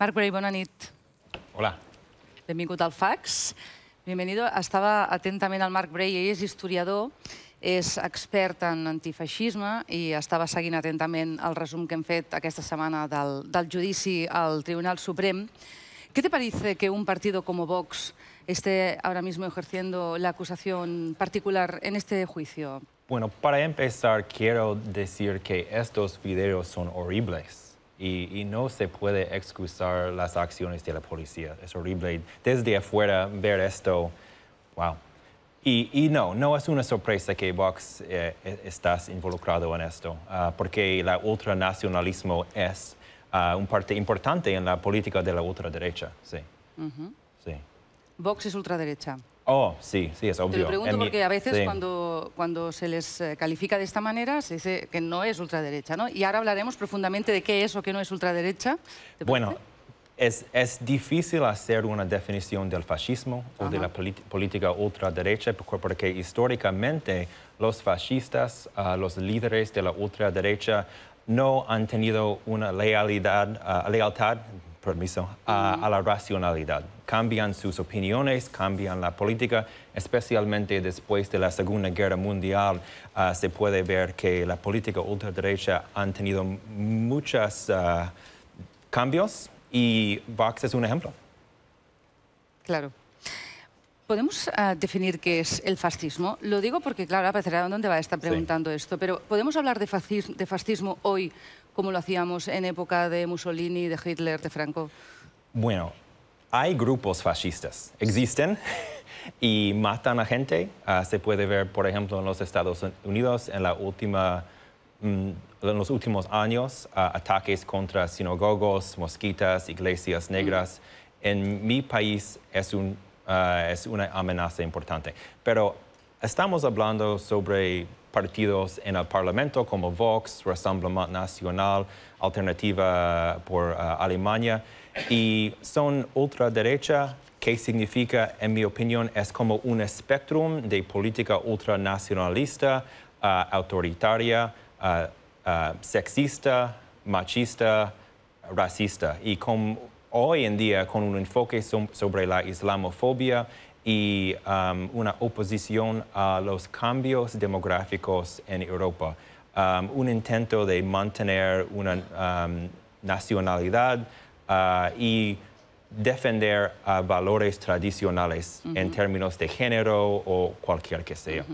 Marc Borell, bona nit. Hola. Benvingut al FAX. Bienvenido. Estava atentament al Marc Bray, ell és historiador, és expert en antifeixisme i estava seguint atentament el resum que hem fet aquesta setmana del, del judici al Tribunal Suprem. ¿Qué te parece que un partido como Vox esté ahora mismo ejerciendo la acusación particular en este juicio? Bueno, para empezar, quiero decir que estos videos son horribles. y, no se puede excusar las acciones de la policía. Es horrible desde afuera ver esto. Wow. Y, no, no es una sorpresa que Vox eh, e, estás involucrado en esto, ah, porque el ultranacionalismo es ah, un parte importante en la política de la ultraderecha. Sí. sí. Vox es ultraderecha. Oh, sí, sí, es obvio. Te pregunto porque a veces cuando, cuando se les eh, califica de esta manera se dice que no es ultraderecha, ¿no? Y ahora hablaremos profundamente de qué es o qué no es ultraderecha. Bueno, es, difícil hacer una definición del fascismo o de la política ultraderecha porque históricamente los fascistas, ah, los líderes de la ultraderecha, no han tenido una ah, lealtad permiso, a, la racionalidad. Cambian sus opiniones, cambian la política, especialmente después de la Segunda Guerra Mundial. Ah, se puede ver que la política ultraderecha han tenido muchos ah, cambios y Vox es un ejemplo. Claro. ¿Podemos ah, definir qué es el fascismo? Lo digo porque, claro, aparecerá dónde va a estar preguntando esto, pero ¿podemos hablar de fascismo hoy como lo hacíamos en época de Mussolini, de Hitler, de Franco? Bueno, hay grupos fascistas, existen y matan a gente. Ah, se puede ver, por ejemplo, en los Estados Unidos en, la última, mm, en los últimos años, ah, ataques contra sinagogos, mosquitas, iglesias mm. negras. En mi país es, un, ah, es una amenaza importante. Pero estamos hablando sobre partidos en el Parlamento como Vox, Rassemblement Nacional, Alternativa por eh, Alemania, y son ultraderecha, que significa, en mi opinión, es como un espectrum de política ultranacionalista, eh, autoritaria, eh, sexista, machista, racista. Y como hoy en día, con un enfoque sobre la islamofobia y um, una oposición a los cambios demográficos en Europa. Um, un intento de mantener una um, nacionalidad uh, y defender uh, valores tradicionales en términos de género o cualquier que sea.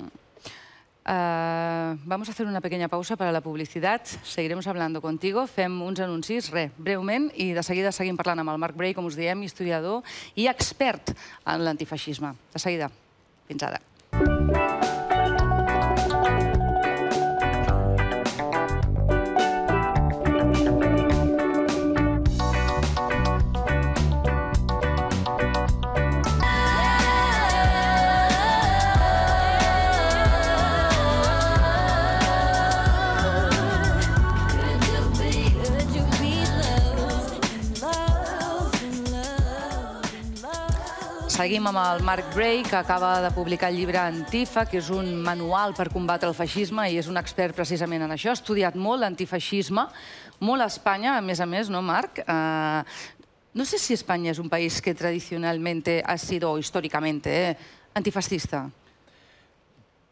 Uh, vamos a hacer una pequeña pausa para la publicidad. Seguiremos hablando contigo. Fem uns anuncis, re, breument, i de seguida seguim parlant amb el Marc Bray, com us diem, historiador i expert en l'antifeixisme. De seguida. Fins ara. Thank you. Seguim amb el Marc Gray, que acaba de publicar el llibre Antifa, que és un manual per combatre el feixisme i és un expert precisament en això. Ha estudiat molt l'antifeixisme, molt a Espanya, a més a més, no, Marc? Eh, no sé si Espanya és un país que tradicionalment ha sido històricament, eh, antifascista.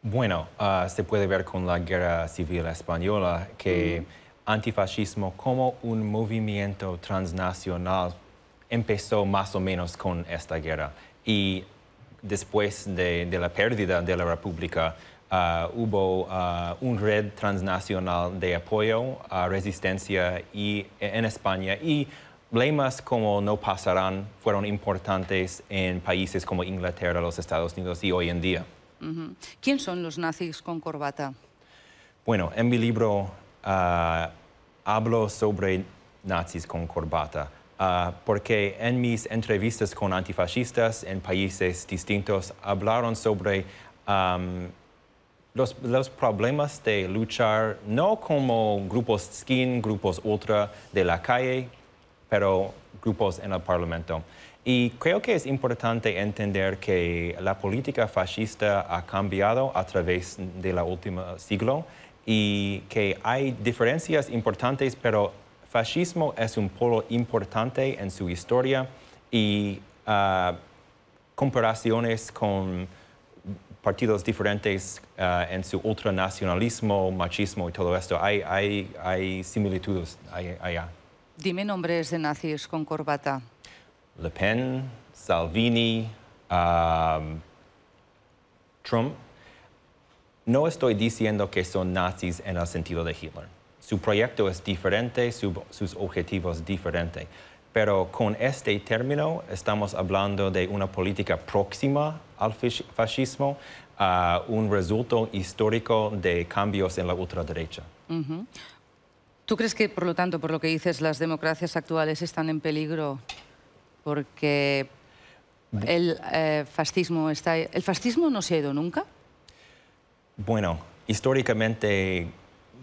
Bueno, uh, se puede ver con la guerra civil española que mm. antifascismo como un movimiento transnacional empezó más o menos con esta guerra. y después de, la pérdida de la República, uh, hubo una uh, un red transnacional de apoyo a resistencia en España y lemas como no pasarán fueron importantes en países como Inglaterra, los Estados Unidos y hoy en día. ¿Quién son los nazis con corbata? Bueno, en mi libro uh, hablo sobre nazis con corbata. Ah, porque en mis entrevistas con antifascistas en países distintos hablaron sobre los, los, problemas de luchar no como grupos skin, grupos ultra de la calle, pero grupos en el Parlamento. Y creo que es importante entender que la política fascista ha cambiado a través del último siglo y que hay diferencias importantes, pero fascismo es un polo importante en su historia y ah, comparaciones con partidos diferentes ah, en su ultranacionalismo, machismo y todo esto. Hay, similitudes allá. Dime nombres de nazis con corbata. Le Pen, Salvini, ah, Trump. No estoy diciendo que son nazis en el sentido de Hitler. Su proyecto es diferente, sus objetivos diferentes. Pero con este término estamos hablando de una política próxima al fascismo, a un resultado histórico de cambios en la ultraderecha. ¿Tú crees que, por lo tanto, por lo que dices, las democracias actuales están en peligro porque el eh, fascismo está... ¿El fascismo no se ha ido nunca? Bueno, históricamente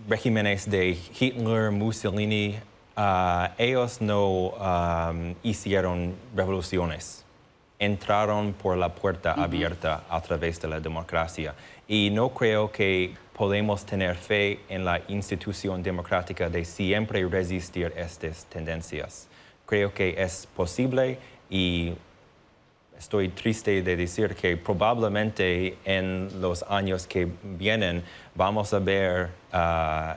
regímenes de Hitler, Mussolini, uh, ellos no um, hicieron revoluciones, entraron por la puerta abierta a través de la democracia. Y no creo que podemos tener fe en la institución democrática de siempre resistir estas tendencias. Creo que es posible y estoy triste de decir que probablemente en los años que vienen vamos a ver ah,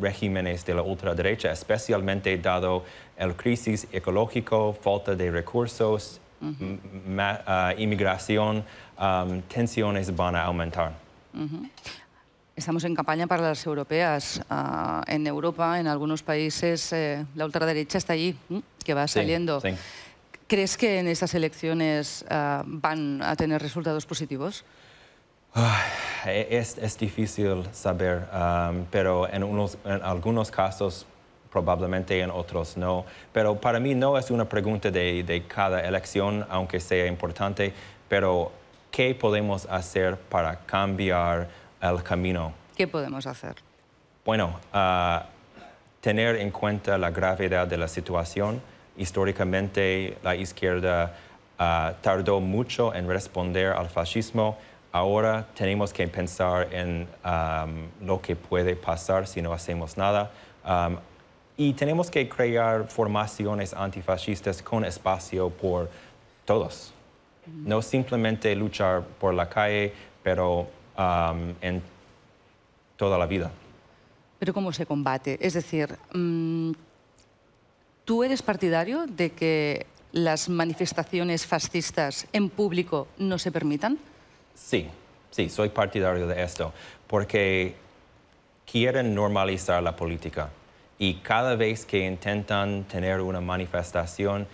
regímenes de la ultraderecha, especialmente dado el crisis ecológico, falta de recursos, ah, inmigración, tensiones van a aumentar. Estamos en campaña para las europeas. Ah, en Europa, en algunos países, eh, la ultraderecha está allí, que va saliendo. ¿Crees que en estas elecciones ah, van a tener resultados positivos? E, es, difícil saber, pero en, unos, en algunos casos probablemente en otros no. Pero para mí no es una pregunta de, cada elección, aunque sea importante, pero ¿qué podemos hacer para cambiar el camino? ¿Qué podemos hacer? Bueno, ah, tener en cuenta la gravedad de la situación, históricamente la izquierda ah, tardó mucho en responder al fascismo. Ahora tenemos que pensar en lo que puede pasar si no hacemos nada. y tenemos que crear formaciones antifascistas con espacio por todos. No simplemente luchar por la calle, pero en toda la vida. Pero ¿cómo se combate? Es decir, mm, ¿Tú eres partidario de que las manifestaciones fascistas en público no se permitan? Sí, sí, soy partidario de esto, porque quieren normalizar la política y cada vez que intentan tener una manifestación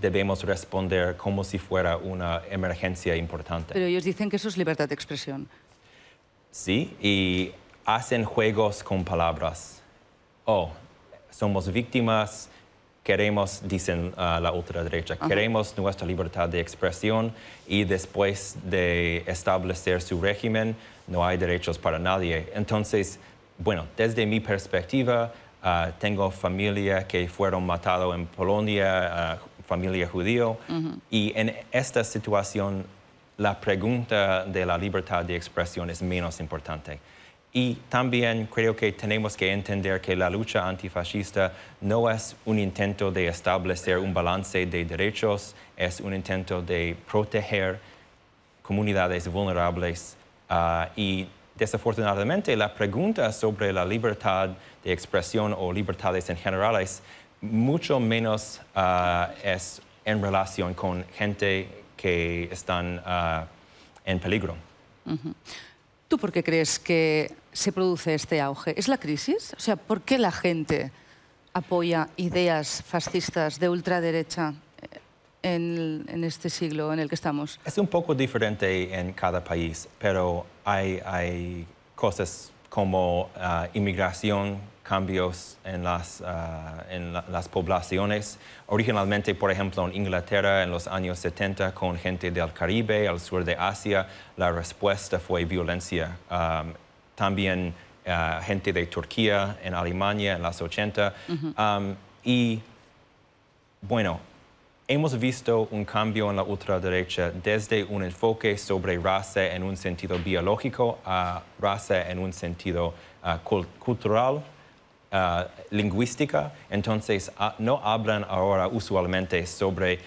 debemos responder como si fuera una emergencia importante. Pero ellos dicen que eso es libertad de expresión. Sí, y hacen juegos con palabras. Oh, somos víctimas, queremos, dicen uh, la ultraderecha, queremos nuestra libertad de expresión y después de establecer su régimen no hay derechos para nadie. Entonces, bueno, desde mi perspectiva, uh, tengo familia que fueron matados en Polonia, uh, familia judío, y en esta situación la pregunta de la libertad de expresión es menos importante. Y también creo que tenemos que entender que la lucha antifascista no es un intento de establecer un balance de derechos, es un intento de proteger comunidades vulnerables ah, y desafortunadamente la pregunta sobre la libertad de expresión o libertades en general es mucho menos ah, es en relación con gente que están ah, en peligro. ¿Tú por qué crees que se produce este auge? ¿Es la crisis? O sea, ¿por qué la gente apoya ideas fascistas de ultraderecha eh, en, este siglo en el que estamos? Es un poco diferente en cada país, pero hay cosas como ah, inmigración, cambios en ah, las, poblaciones. Originalmente, por ejemplo, en Inglaterra en los años 70 con gente del Caribe, al sur de Asia, la respuesta fue violencia. también ah, gente de Turquía, en Alemania en las 80. y bueno, Hemos visto un cambio en la ultraderecha desde un enfoque sobre raza en un sentido biológico a raza en un sentido ah, cultural, ah, lingüística. Entonces, ah, no hablan ahora usualmente sobre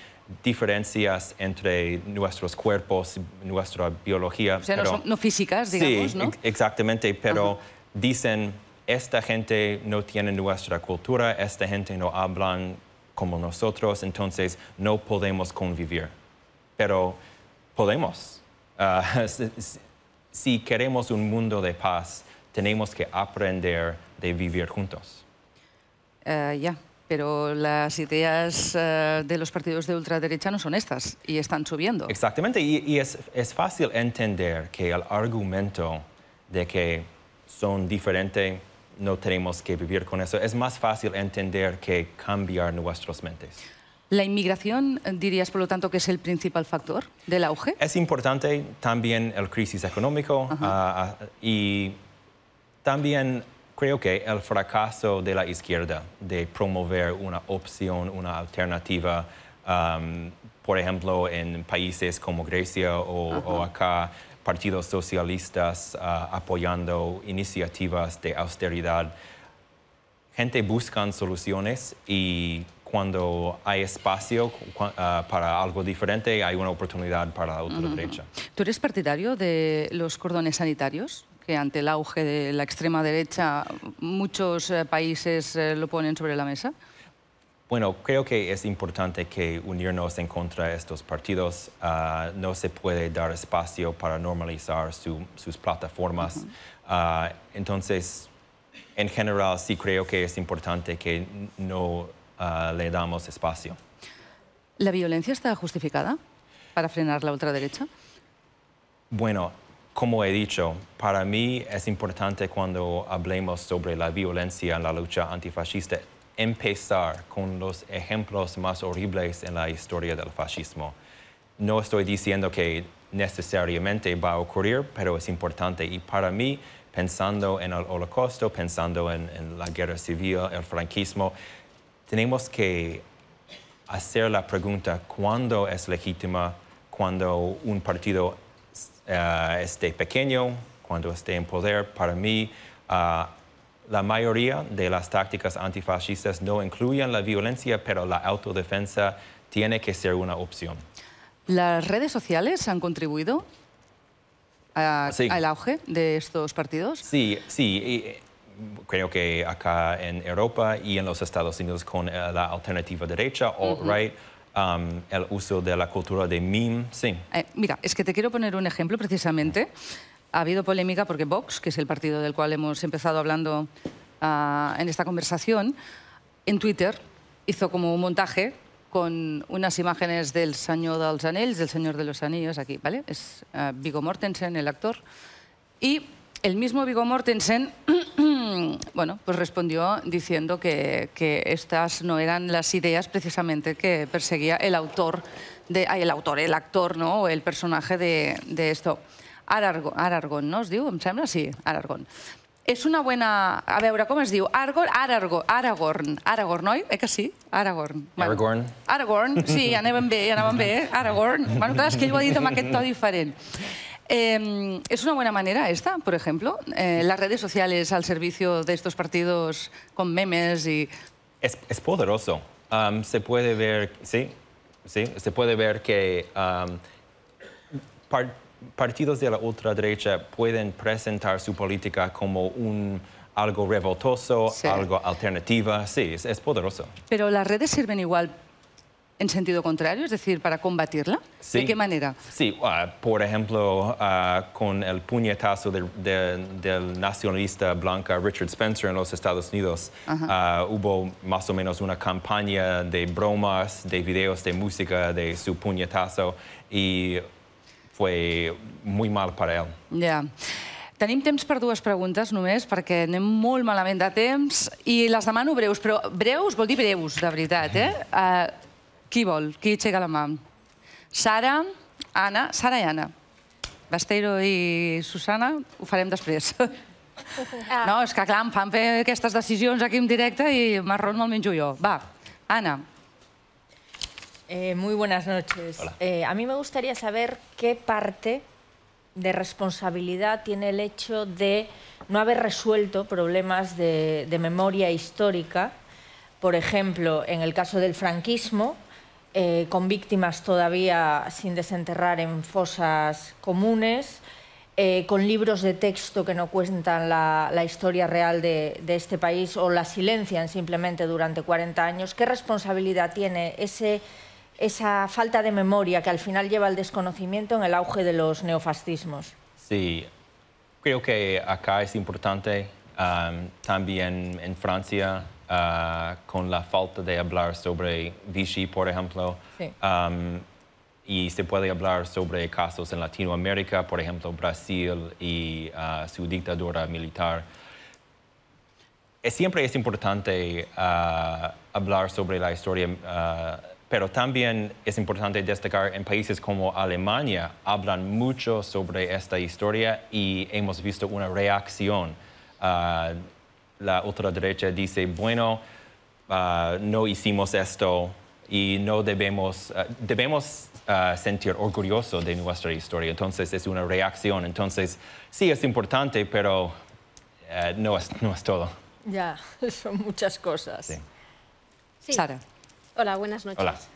diferencias entre nuestros cuerpos, nuestra biología. no, físicas, digamos, exactamente, pero dicen, esta gente no tiene nuestra cultura, esta gente no hablan como nosotros, entonces no podemos convivir. Pero podemos. Ah, si queremos un mundo de paz, tenemos que aprender de vivir juntos. Eh, ya, pero las ideas eh, de los partidos de ultraderecha no son estas y están subiendo. Exactamente, y, es, es, fácil entender que el argumento de que son diferentes no tenemos que vivir con eso. Es más fácil entender que cambiar nuestras mentes. ¿La inmigración dirías, por lo tanto, que es el principal factor del auge? Es importante también el crisis económico ah, ah, y también creo que el fracaso de la izquierda de promover una opción, una alternativa, por ejemplo, en países como Grecia o acá, partidos socialistas ah, apoyando iniciativas de austeridad. Gente busca soluciones y cuando hay espacio ah, para algo diferente, hay una oportunidad para la otra derecha. ¿Tú eres partidario de los cordones sanitarios? Que ante el auge de la extrema derecha muchos eh, países eh, lo ponen sobre la mesa. Bueno, creo que es importante que unirnos en contra de estos partidos. Ah, no se puede dar espacio para normalizar sus plataformas. Ah, entonces, en general, sí creo que es importante que no ah, le damos espacio. ¿La violencia está justificada para frenar la ultraderecha? Bueno, como he dicho, para mí es importante cuando hablemos sobre la violencia en la lucha antifascista empezar con los ejemplos más horribles en la historia del fascismo. No estoy diciendo que necesariamente va a ocurrir, pero es importante. Y para mí, pensando en el holocausto, pensando en, la guerra civil, el franquismo, tenemos que hacer la pregunta cuándo es legítima, cuando un partido eh, esté pequeño, cuando esté en poder. Para mí, ah, la mayoría de las tácticas antifascistas no incluyen la violencia, pero la autodefensa tiene que ser una opción. ¿Las redes sociales han contribuido al auge de estos partidos? Sí, sí. Eh, creo que acá en Europa y en los Estados Unidos con eh, la alternativa derecha, alt-right, um, el uso de la cultura de meme, sí. Eh, mira, es que te quiero poner un ejemplo precisamente ha habido polémica porque Vox, que es el partido del cual hemos empezado hablando ah, en esta conversación, en Twitter hizo como un montaje con unas imágenes del Señor de los Anillos, del Señor de los Anillos, aquí, ¿vale? Es ah, Viggo Vigo Mortensen, el actor. Y el mismo Vigo Mortensen, bueno, pues respondió diciendo que, estas no eran las ideas precisamente que perseguía el autor, de, el autor, el actor, ¿no? O el personaje de, de esto. Aragón, Aragón, no es diu? Em sembla, sí, Aragón. És una bona... A veure, com es diu? Aragorn, Aragorn, Aragorn, Aragorn, oi? Eh que sí? Aragorn. Bueno, Aragorn. Aragorn, sí, anàvem bé, anàvem bé. Eh? Aragorn. Bueno, clar, és que ell ho ha dit amb aquest to diferent. Eh, es una buena manera esta, por ejemplo, eh, las redes sociales al servicio de estos partidos con memes y... Es, es poderoso. Um, se puede ver, sí, sí, se puede ver que um, part partidos de la ultraderecha pueden presentar su política como un algo revoltoso, algo alternativa, sí, es, poderoso. Pero las redes sirven igual en sentido contrario, es decir, para combatirla? ¿De qué manera? Sí, ah, por ejemplo, ah, con el puñetazo del nacionalista blanca Richard Spencer en los Estados Unidos, ah, hubo más o menos una campaña de bromas, de videos de música de su puñetazo y fue muy mal para él. Ya. Yeah. Tenim temps per dues preguntes només, perquè anem molt malament de temps, i les demano breus, però breus vol dir breus, de veritat, eh? Uh, qui vol? Qui aixeca la mà? Sara, Anna, Sara i Anna. Besteiro i Susana, ho farem després. No, és que clar, em fan fer aquestes decisions aquí en directe i marron me'l menjo jo. Va, Anna. Eh, muy buenas noches. Eh, a mí me gustaría saber qué parte de responsabilidad tiene el hecho de no haber resuelto problemas de, memoria histórica, por ejemplo, en el caso del franquismo, eh, con víctimas todavía sin desenterrar en fosas comunes, con libros de texto que no cuentan la, historia real de, de, este país o la silencian simplemente durante 40 años. ¿Qué responsabilidad tiene ese esa falta de memoria que al final lleva al desconocimiento en el auge de los neofascismos. Sí, creo que acá es importante, um, también en Francia, uh, con la falta de hablar sobre Vichy, por ejemplo, um, y se puede hablar sobre casos en Latinoamérica, por ejemplo, Brasil y uh, su dictadura militar. Siempre es importante uh, hablar sobre la historia pero también es importante destacar en países como Alemania, hablan mucho sobre esta historia y hemos visto una reacción. Ah, la la ultraderecha dice, bueno, ah, no hicimos esto y no debemos, ah, debemos sentir orgulloso de nuestra historia. Entonces es una reacción. Entonces sí es importante, pero eh, no, es, no es todo. Ya, son muchas cosas. Sí. Sí. Sara. Hola, buenas noches.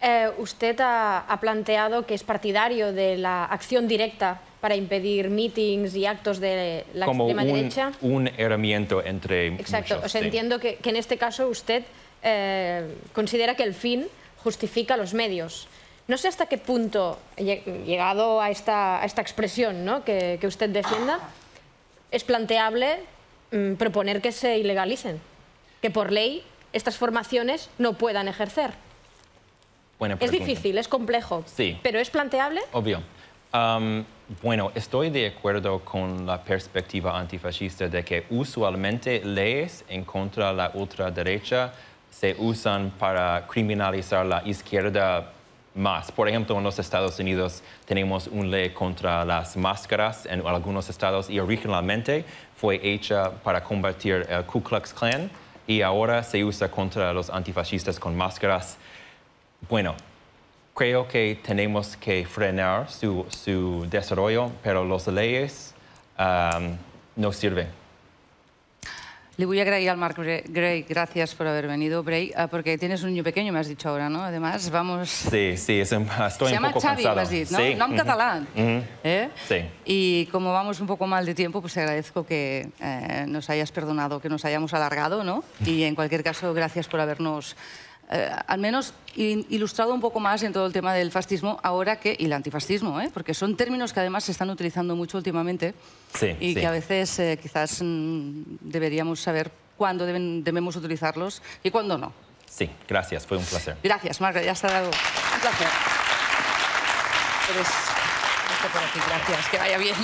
Eh, usted ha, planteado que es partidario de la acción directa para impedir meetings y actos de la extrema derecha. derecha. un herramienta entre Exacto. entiendo que, en este caso usted eh, considera que el fin justifica los medios. No sé hasta qué punto, llegado a esta, esta expresión que, usted defienda, es planteable mm, proponer que se ilegalicen, que por ley estas formaciones no puedan ejercer? es difícil, es complejo. ¿Pero es planteable? Obvio. Um, bueno, estoy de acuerdo con la perspectiva antifascista de que usualmente leyes en contra de la ultraderecha se usan para criminalizar la izquierda más. Por ejemplo, en los Estados Unidos tenemos una ley contra las máscaras en algunos estados y originalmente fue hecha para combatir el Ku Klux Klan y ahora se usa contra los antifascistas con máscaras. Bueno, creo que tenemos que frenar su, desarrollo, pero las leyes um, no sirven. Le voy a agradecer al Mark Gray, gracias por haber venido, Bray, ah, porque tienes un niño pequeño, me has dicho ahora, ¿no? Además, vamos... Sí, sí, em, estoy un poco Xavi, Se llama Xavi, ¿no? Sí. Nom catalán. ¿eh? Sí. Y como vamos un poco mal de tiempo, pues agradezco que eh, nos hayas perdonado, que nos hayamos alargado, ¿no? Y en cualquier caso, gracias por habernos eh, al menos ilustrado un poco más en todo el tema del fascismo ahora que y el antifascismo, ¿eh? porque son términos que además se están utilizando mucho últimamente y que a veces eh, quizás mm, deberíamos saber cuándo debemos utilizarlos y cuándo no. Sí, gracias, fue un placer. Gracias, Marga, ya está dado. Un placer. gracias, que vaya bien.